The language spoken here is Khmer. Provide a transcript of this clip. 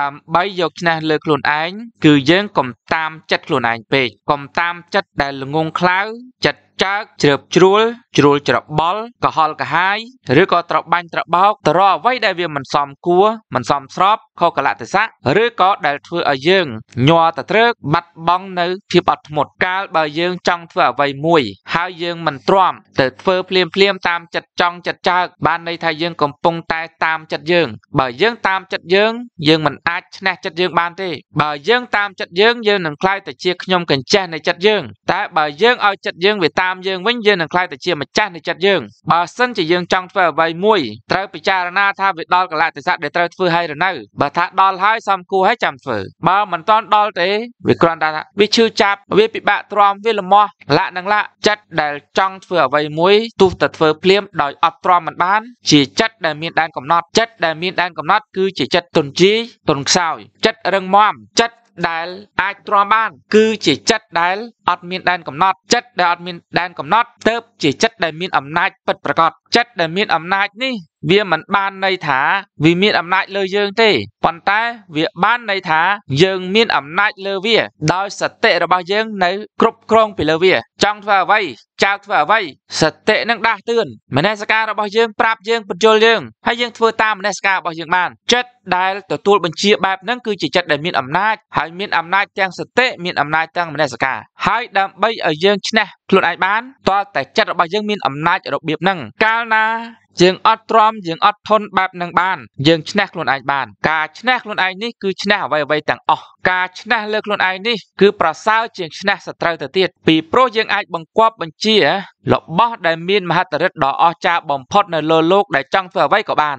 ដើម្បីយកឈ្នះលើខ្លួនឯងគឺយើងកុំតាមចិត្តខ្លួនឯងពេកកុំតាមចិត្តដែលល្ងងខ្លៅចិត្តកើកជ្រើបជ្រួលជ្រួលច្របល់កុហល់កាហាយឬក៏ត្របាញ់ត្របោកទៅរកអ្វីដែលវាមិនសមគួរមិនសមស្របខុសកលៈទេសៈឬក៏ដែលធ្វើឲ្យយើងញ័រទៅត្រឹកបាត់បង់នៅភាពអត់ធ្មត់កាលបើយើងចង់ធ្វើអ្វីមួយហើយយើងមិនទ្រាំទៅធ្វើភ្លាមភ្លាមតាមចិត្តចង់ចិត្តចើកបានន័យថាយើងកំពុងតែតាមចិត្តយើង បើយើងតាមចិត្តយើងយើងមិនអាចឈ្នះចិត្តយើងបានទេបើយើងតាមចិត្តយើងយើងនឹងក្លាយទៅជាខ្ញុំកញ្ចេះនៃចិត្តយើង តែបើយើងឲ្យចិត្តយើងវាតាមយើងវិញយើងនឹងក្លាយទៅជាម្ចាស់នៃចិត្តយើងបើសិនជាយើងចង់ធ្វើអ្វីមួយត្រូវពិចារណាថាវាដល់កលៈទេសៈដែលត្រូវធ្វើហើយឬនៅបើថាដល់ហើយសំគួរហើយចាំធ្វើបើមិនទាន់ដល់ទេវាគ្រាន់តែថាវាឈឺចាប់វាពិបាកទ្រាំវាលមាស់លៈនឹងលៈចិត្តដែលចង់ធ្វើអ្វីមួយទោះតែធ្វើភ្លាមដោយអត់ទ្រាំមិនបាន ជាចិត្តដែលមានដែនកំណត់ចិត្តដែលមានដែនកំណត់គឺជាចិត្តទុនជីទុនខ្សោយចិត្តរឹងមាំចិត្តដែលអាចទ្រាំបាន គឺជាចិត្តដែលអត់មានដែនកំណត់ចិត្តដែលអត់មាន ដែនកំណត់ទៅជាចិត្តដែលមានអំណាចពិតប្រាកដចិត្តដែលមាន អំណាចនេះវាមិនបានន័យថាវាមានអំណាចលើយើងទេប៉ុន្តែវាបានន័យថាយើងមានអំណាចលើវាដោយសតិរបស់យើងនៅគ្រប់គ្រងពីលើវា ចង់ធ្វើអ្វីចោលធ្វើអ្វីសតិនឹងដាស់តឿនមនសិការរបស់យើង ប្រាប់យើងបញ្យល់យើងហើយយើងធ្វើតាមមនសិការរបស់យើងបានចិត្តដែលទទួលបញ្ជាបែបហ្នឹងគឺជាចិត្តដែលមានអំណាចហើយមានអំណាចទាំងសតិមានអំណាចទាំងមនសិការហើយដើម្បីឲ្យយើងឈ្នះខ្លួនឯងបានតើតែចិត្តរបស់យើងមានអំណាចរបៀបហ្នឹងកាលណាយើងអត់ទ្រាំយើងអត់ធន់បែបនឹងបានយើងឈ្នះខ្លួនឯងបានការឈ្នះខ្លួនឯងនេះគឺឈ្នះអ្វីអ្វីទាំងអស់ការឈ្នះលើខ្លួនឯងនេះគឺប្រសើរជាងឈ្នះសត្រូវទៅទៀតពីព្រោះយើងអាចបង្គាប់បញ្ជារបស់ដែលមានមហិទ្ធិឫទ្ធិដ៏អស្ចារ្យបំផុតនៅលើលោកដែលចង់ធ្វើអ្វីក៏បាន